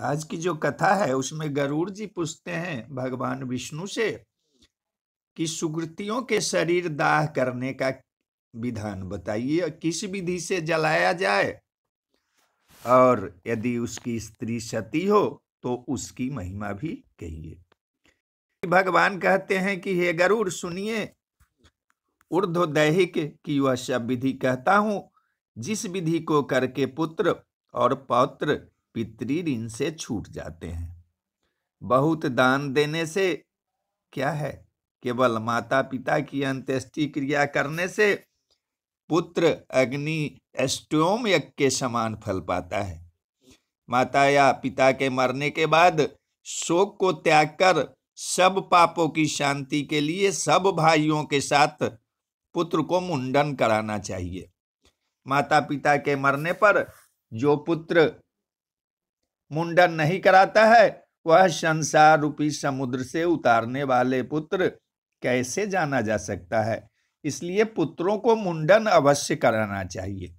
आज की जो कथा है उसमें गरुड़ जी पूछते हैं भगवान विष्णु से कि सुकृतियों के शरीर दाह करने का विधान बताइए किस विधि से जलाया जाए और यदि उसकी स्त्री सती हो तो उसकी महिमा भी कहिए भगवान कहते हैं कि हे गरुड़ सुनिए ऊर्ध्व दैहिक की वह सब विधि कहता हूं जिस विधि को करके पुत्र और पौत्र पितृ ऋण से छूट जाते हैं बहुत दान देने से क्या है केवल माता पिता की अंत्येष्टि क्रिया करने से पुत्र अग्नि एस्टोम यज्ञ के समान फल पाता है माता या पिता के मरने के बाद शोक को त्याग कर सब पापों की शांति के लिए सब भाइयों के साथ पुत्र को मुंडन कराना चाहिए माता पिता के मरने पर जो पुत्र मुंडन नहीं कराता है वह संसार रूपी समुद्र से उतारने वाले पुत्र कैसे जाना जा सकता है इसलिए पुत्रों को मुंडन अवश्य कराना चाहिए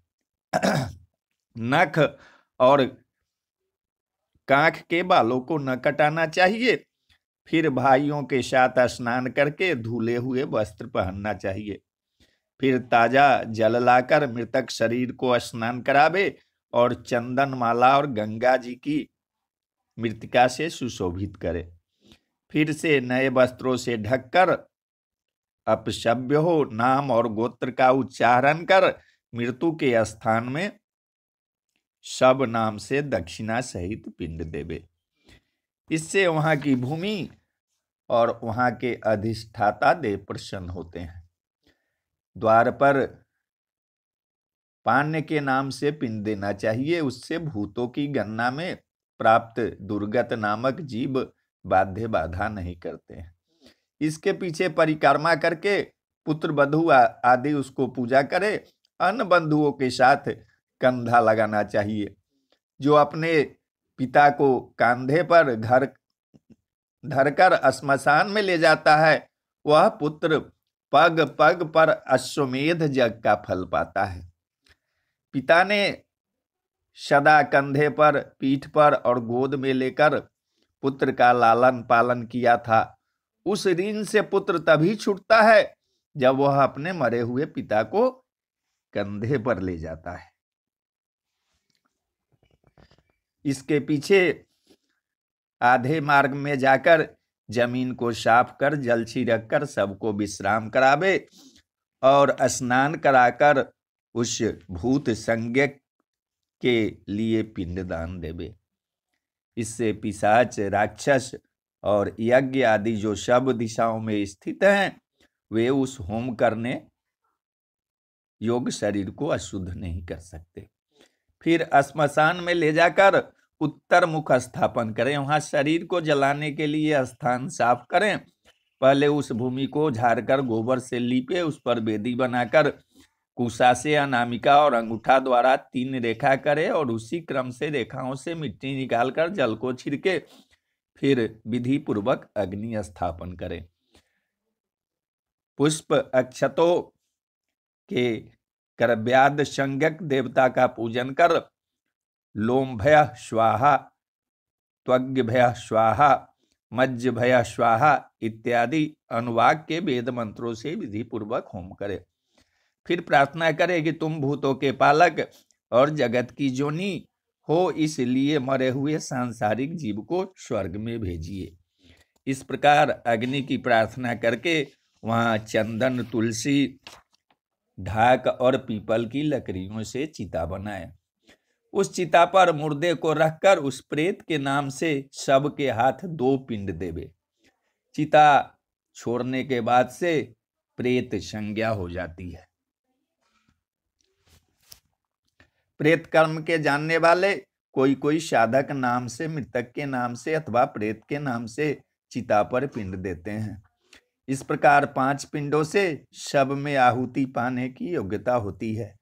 नख और कांख के बालों को न कटाना चाहिए फिर भाइयों के साथ स्नान करके धुले हुए वस्त्र पहनना चाहिए फिर ताजा जल लाकर मृतक शरीर को स्नान करावे और चंदन माला और गंगा जी की मृतिका से सुशोभित करे फिर से नए वस्त्रों से ढककर अपशब्य हो नाम और गोत्र का उच्चारण कर मृत्यु के स्थान में सब नाम से दक्षिणा सहित पिंड देवे इससे वहाँ की भूमि और वहाँ के अधिष्ठाता देव प्रसन्न होते हैं द्वार पर पान्य के नाम से पिंड देना चाहिए उससे भूतों की गणना में प्राप्त दुर्गत नामक जीव बाध्य बाधा नहीं करते इसके पीछे परिक्रमा करके पुत्र बधु आदि उसको पूजा करे अन्य बंधुओं के साथ कंधा लगाना चाहिए जो अपने पिता को कंधे पर घर धरकर स्मशान में ले जाता है वह पुत्र पग पग पर अश्वमेध जग का फल पाता है पिता ने सदा कंधे पर पीठ पर और गोद में लेकर पुत्र का लालन पालन किया था उस ऋण से पुत्र तभी छूटता है जब वह अपने मरे हुए पिता को कंधे पर ले जाता है इसके पीछे आधे मार्ग में जाकर जमीन को साफ कर जल छिड़क कर सबको विश्राम करावे और स्नान कराकर उस भूत संज्ञक के लिए पिंडदान देवे इससे पिशाच राक्षस और यज्ञ आदि जो सब दिशाओं में स्थित हैं वे उस होम करने योग शरीर को अशुद्ध नहीं कर सकते फिर श्मशान में ले जाकर उत्तर मुख स्थापन करें वहां शरीर को जलाने के लिए स्थान साफ करें पहले उस भूमि को झाड़कर गोबर से लीपे उस पर वेदी बनाकर कुसा से अनामिका और अंगूठा द्वारा तीन रेखा करे और उसी क्रम से रेखाओं से मिट्टी निकालकर जल को छिड़के फिर विधि पूर्वक अग्नि स्थापन करें पुष्प अक्षतों के करव्याद संज्ञक देवता का पूजन कर भय स्वाहा भय स्वाहा मज्ज भय स्वाहा इत्यादि अनुवाक के वेद मंत्रों से विधि पूर्वक होम करें फिर प्रार्थना करे कि तुम भूतों के पालक और जगत की जोनी हो इसलिए मरे हुए सांसारिक जीव को स्वर्ग में भेजिए इस प्रकार अग्नि की प्रार्थना करके वहाँ चंदन तुलसी ढाक और पीपल की लकड़ियों से चिता बनाए उस चिता पर मुर्दे को रखकर उस प्रेत के नाम से शब के हाथ दो पिंड देवे चिता छोड़ने के बाद से प्रेत संज्ञा हो जाती है प्रेत कर्म के जानने वाले कोई कोई साधक नाम से मृतक के नाम से अथवा प्रेत के नाम से चिता पर पिंड देते हैं इस प्रकार पांच पिंडों से शब में आहुति पाने की योग्यता होती है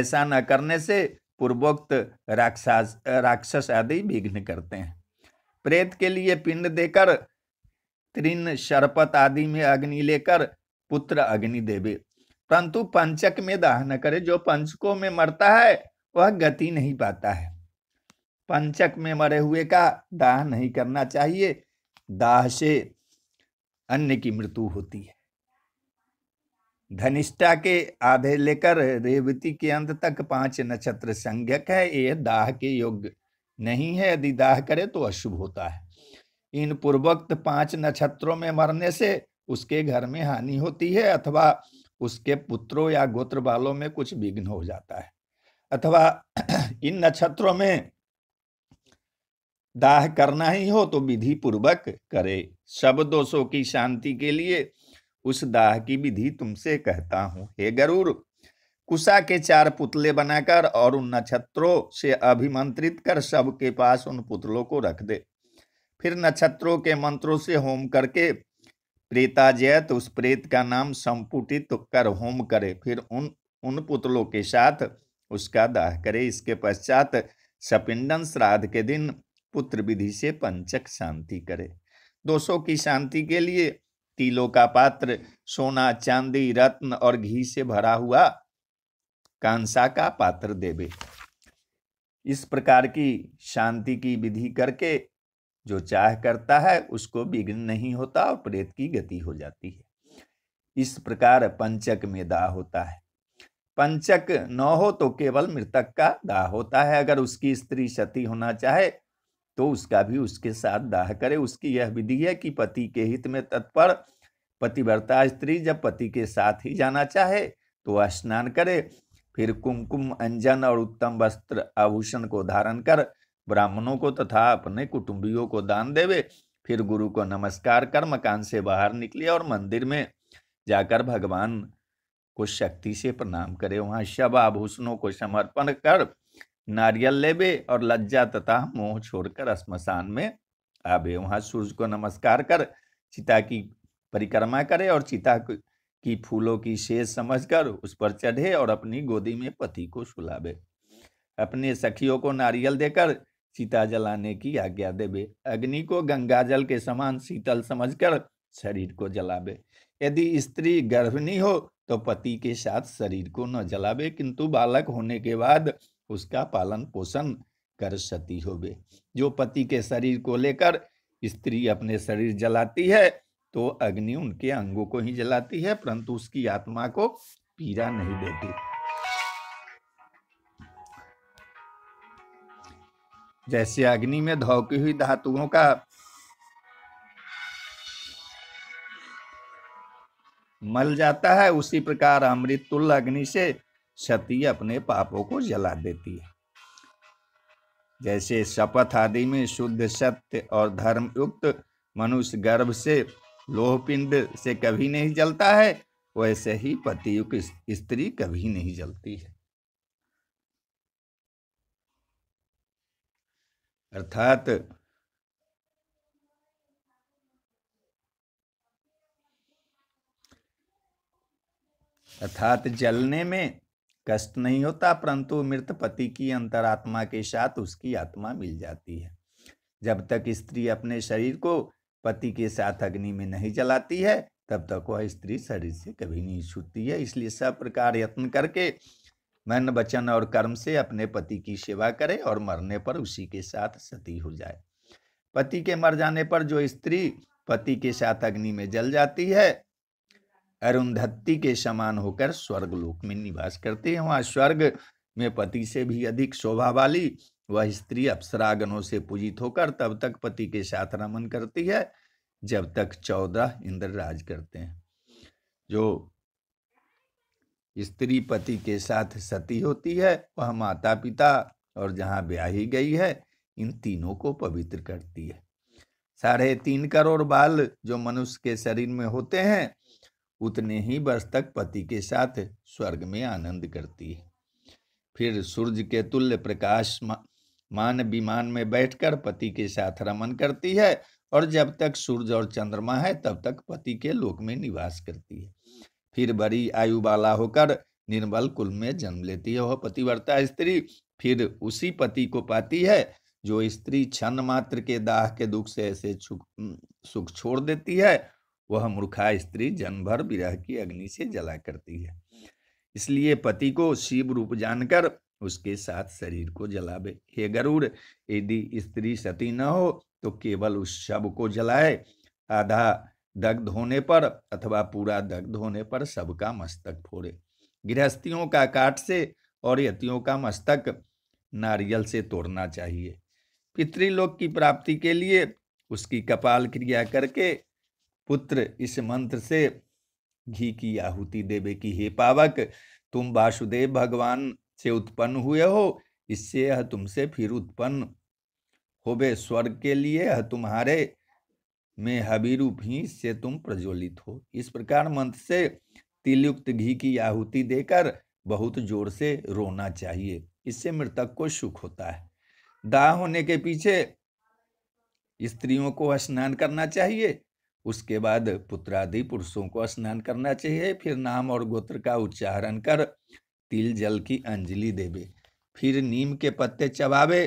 ऐसा न करने से पूर्वोक्त राक्षस राक्षस आदि विघ्न करते हैं प्रेत के लिए पिंड देकर त्रिन शरपत आदि में अग्नि लेकर पुत्र अग्नि देवे परंतु पंचक में दाह न करे जो पंचकों में मरता है वह गति नहीं पाता है पंचक में मरे हुए का दाह नहीं करना चाहिए दाह से अन्य की मृत्यु होती है धनिष्ठा के आधे लेकर रेवती के अंत तक पांच नक्षत्र संज्ञक है ये दाह के योग्य नहीं है यदि दाह करे तो अशुभ होता है इन पूर्वोक्त पांच नक्षत्रों में मरने से उसके घर में हानि होती है अथवा उसके पुत्रों या गोत्र वालों में कुछ विघ्न हो जाता है अथवा इन नक्षत्रों में दाह करना ही हो तो विधि पूर्वक करे सब दोषों की शांति के लिए उस दाह की विधि तुमसे कहता हूं हे गरुर कुशा के चार पुतले बनाकर और उन नक्षत्रों से अभिमंत्रित कर सबके पास उन पुतलों को रख दे फिर नक्षत्रों के मंत्रों से होम करके प्रेताजैत उस प्रेत का नाम संपुटित कर होम करे फिर उन उन पुतलों के साथ उसका दाह करे इसके पश्चात सपिंडन श्राद्ध के दिन पुत्र विधि से पंचक शांति करे दोषों की शांति के लिए तिलों का पात्र सोना चांदी रत्न और घी से भरा हुआ कांसा का पात्र देवे इस प्रकार की शांति की विधि करके जो चाह करता है उसको विघ्न नहीं होता और प्रेत की गति हो जाती है इस प्रकार पंचक में दाह होता है पंचक न हो तो केवल मृतक का दाह होता है अगर उसकी स्त्री सती होना चाहे तो उसका भी उसके साथ दाह करे उसकी यह विधि है कि पति के हित में तत्पर पतिव्रता स्त्री जब पति के साथ ही जाना चाहे तो स्नान करे फिर कुमकुम अंजन और उत्तम वस्त्र आभूषण को धारण कर ब्राह्मणों को तथा अपने कुटुंबियों को दान देवे फिर गुरु को नमस्कार कर मकान से बाहर निकले और मंदिर में जाकर भगवान को शक्ति से प्रणाम करे वहाँ शब आभूषणों को समर्पण कर नारियल लेबे और लज्जा तथा मोह छोड़कर स्मशान में आबे वहाँ सूर्य को नमस्कार कर चिता की परिक्रमा करे और चिता की फूलों की शेष समझकर उस पर चढ़े और अपनी गोदी में पति को सुलावे अपने सखियों को नारियल देकर चिता जलाने की आज्ञा देवे अग्नि को गंगा जल के समान शीतल समझकर शरीर को जलावे यदि स्त्री गर्भिणी हो तो पति के साथ शरीर को न जलावे किंतु बालक होने के बाद उसका पालन पोषण कर सती होवे जो पति के शरीर को लेकर स्त्री अपने शरीर जलाती है तो अग्नि उनके अंगों को ही जलाती है परंतु उसकी आत्मा को पीड़ा नहीं देती जैसे अग्नि में धोकी हुई धातुओं का मल जाता है उसी प्रकार अमृतुल अग्नि से क्षति अपने पापों को जला देती है जैसे शपथ आदि में शुद्ध सत्य और धर्मयुक्त मनुष्य गर्भ से लोहपिंड से कभी नहीं जलता है वैसे ही पतियुक्त स्त्री कभी नहीं जलती है अर्थात अर्थात जलने में कष्ट नहीं होता परंतु मृत पति की अंतरात्मा के साथ उसकी आत्मा मिल जाती है जब तक स्त्री अपने शरीर को पति के साथ अग्नि में नहीं जलाती है तब तक वह स्त्री शरीर से कभी नहीं छूटती है इसलिए सब प्रकार यत्न करके मन वचन और कर्म से अपने पति की सेवा करे और मरने पर उसी के साथ सती हो जाए पति के मर जाने पर जो स्त्री पति के साथ अग्नि में जल जाती है अरुंधत्ति के समान होकर स्वर्ग लोक में निवास करते हैं वहाँ स्वर्ग में पति से भी अधिक शोभा वाली वह स्त्री अप्सरागनों से पूजित होकर तब तक पति के साथ रमन करती है जब तक चौदह इंद्र राज करते हैं जो स्त्री पति के साथ सती होती है वह माता पिता और जहाँ ब्याही गई है इन तीनों को पवित्र करती है साढ़े तीन करोड़ बाल जो मनुष्य के शरीर में होते हैं उतने ही वर्ष तक पति के साथ स्वर्ग में आनंद करती है फिर सूर्य के तुल्य प्रकाश मान विमान में बैठकर पति के साथ रमन करती है और जब तक सूर्य और चंद्रमा है तब तक पति के लोक में निवास करती है फिर बड़ी आयु वाला होकर निर्मल कुल में जन्म लेती है वह पतिवर्ता स्त्री फिर उसी पति को पाती है जो स्त्री क्षण मात्र के दाह के दुख से ऐसे सुख छोड़ देती है वह मूर्खा स्त्री जन्मभर विरह की अग्नि से जला करती है इसलिए पति को शिव रूप जानकर उसके साथ शरीर को जलावे हे गरुड़ यदि स्त्री सती न हो तो केवल उस शव को जलाए आधा दग्ध होने पर अथवा पूरा दग्ध होने पर का मस्तक फोड़े गृहस्थियों का काट से और यतियों का मस्तक नारियल से तोड़ना चाहिए पितृलोक की प्राप्ति के लिए उसकी कपाल क्रिया करके पुत्र इस मंत्र से घी की आहुति देवे की हे पावक तुम वासुदेव भगवान से उत्पन्न हुए हो इससे यह तुमसे फिर उत्पन्न होवे स्वर्ग के लिए यह तुम्हारे में हबीरूप ही से तुम प्रज्वलित हो इस प्रकार मंत्र से तिलयुक्त घी की आहुति देकर बहुत जोर से रोना चाहिए इससे मृतक को सुख होता है दाह होने के पीछे स्त्रियों को स्नान करना चाहिए उसके बाद पुत्रादि पुरुषों को स्नान करना चाहिए फिर नाम और गोत्र का उच्चारण कर तिल जल की अंजलि देवे फिर नीम के पत्ते चबावे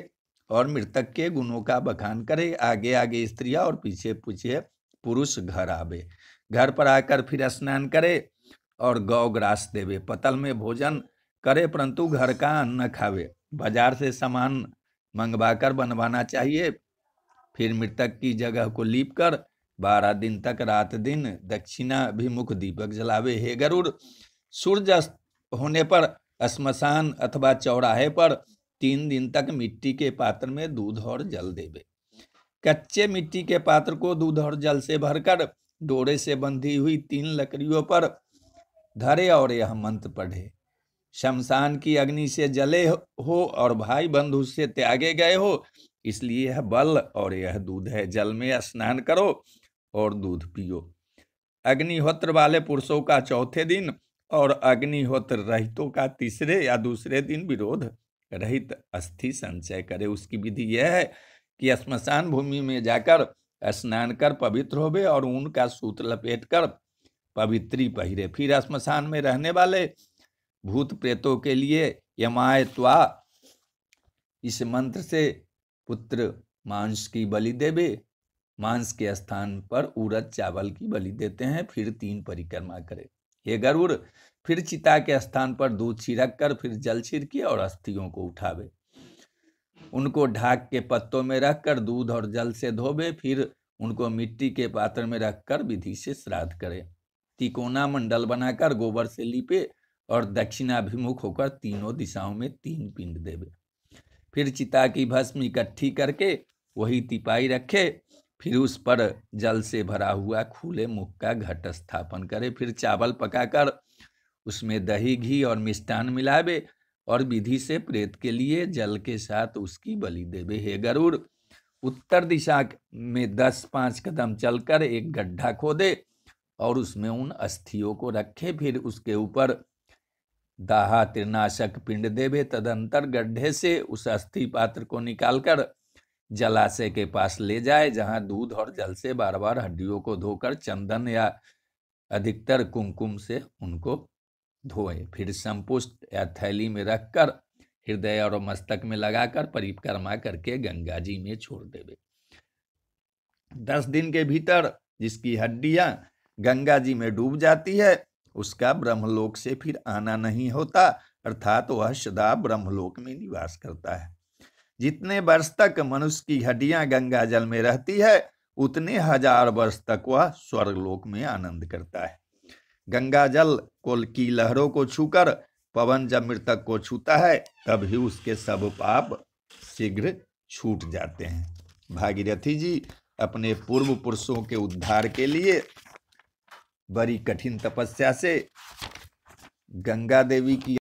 और मृतक के गुणों का बखान करे आगे आगे स्त्रियां और पीछे पीछे पुरुष घर आवे घर पर आकर फिर स्नान करे और गौ ग्रास देवे पतल में भोजन करे परंतु घर का अन्न खावे बाजार से सामान मंगवाकर बनवाना चाहिए फिर मृतक की जगह को लीप कर बारह दिन तक रात दिन दक्षिणाभिमुख दीपक जलावे हे गरुड़ सूर्य होने पर श्मशान अथवा चौराहे पर तीन दिन तक मिट्टी के पात्र में दूध और जल देवे कच्चे मिट्टी के पात्र को दूध और जल से भरकर डोरे से बंधी हुई तीन लकड़ियों पर धरे और यह मंत्र पढ़े शमशान की अग्नि से जले हो और भाई बंधु से त्यागे गए हो इसलिए यह बल और यह दूध है जल में स्नान करो और दूध पियो अग्निहोत्र वाले पुरुषों का चौथे दिन और अग्निहोत्र रहितों का तीसरे या दूसरे दिन विरोध रहित अस्थि संचय करे उसकी विधि यह है कि स्मशान भूमि में जाकर स्नान कर पवित्र होवे और ऊन का सूत लपेट कर पवित्री पहिरे फिर स्मशान में रहने वाले भूत प्रेतों के लिए यमाय त्वा इस मंत्र से पुत्र मांस की बलि देवे मांस के स्थान पर उड़द चावल की बलि देते हैं फिर तीन परिक्रमा करें हे गरुड़ फिर चिता के स्थान पर दूध छिड़क कर फिर जल छिड़के और अस्थियों को उठावे उनको ढाक के पत्तों में रखकर दूध और जल से धोबे फिर उनको मिट्टी के पात्र में रखकर विधि से श्राद्ध करें तिकोना मंडल बनाकर गोबर से लिपे और दक्षिणाभिमुख होकर तीनों दिशाओं में तीन पिंड देवे फिर चिता की भस्म इकट्ठी करके वही तिपाई रखे फिर उस पर जल से भरा हुआ खुले मुख का घट स्थापन करे फिर चावल पकाकर उसमें दही घी और मिष्ठान मिलावे और विधि से प्रेत के लिए जल के साथ उसकी बलि देवे हे गरुड़ उत्तर दिशा में दस पाँच कदम चलकर एक गड्ढा खोदे और उसमें उन अस्थियों को रखे फिर उसके ऊपर दाहा त्रिनाशक पिंड देवे तदंतर गड्ढे से उस अस्थि पात्र को निकालकर जलाशय के पास ले जाए जहां दूध और जल से बार बार हड्डियों को धोकर चंदन या अधिकतर कुमकुम से उनको धोए फिर संपुष्ट या थैली में रखकर हृदय और मस्तक में लगाकर परिक्रमा करके गंगा जी में छोड़ देवे दस दिन के भीतर जिसकी हड्डियां गंगा जी में डूब जाती है उसका ब्रह्मलोक से फिर आना नहीं होता अर्थात वह सदा ब्रह्मलोक में निवास करता है जितने वर्ष तक मनुष्य की हड्डियां गंगा जल में रहती है उतने हजार वर्ष तक वह स्वर्गलोक में आनंद करता है गंगा जल कोल की लहरों को छूकर पवन जब मृतक को छूता है तभी उसके सब पाप शीघ्र छूट जाते हैं भागीरथी जी अपने पूर्व पुरुषों के उद्धार के लिए बड़ी कठिन तपस्या से गंगा देवी की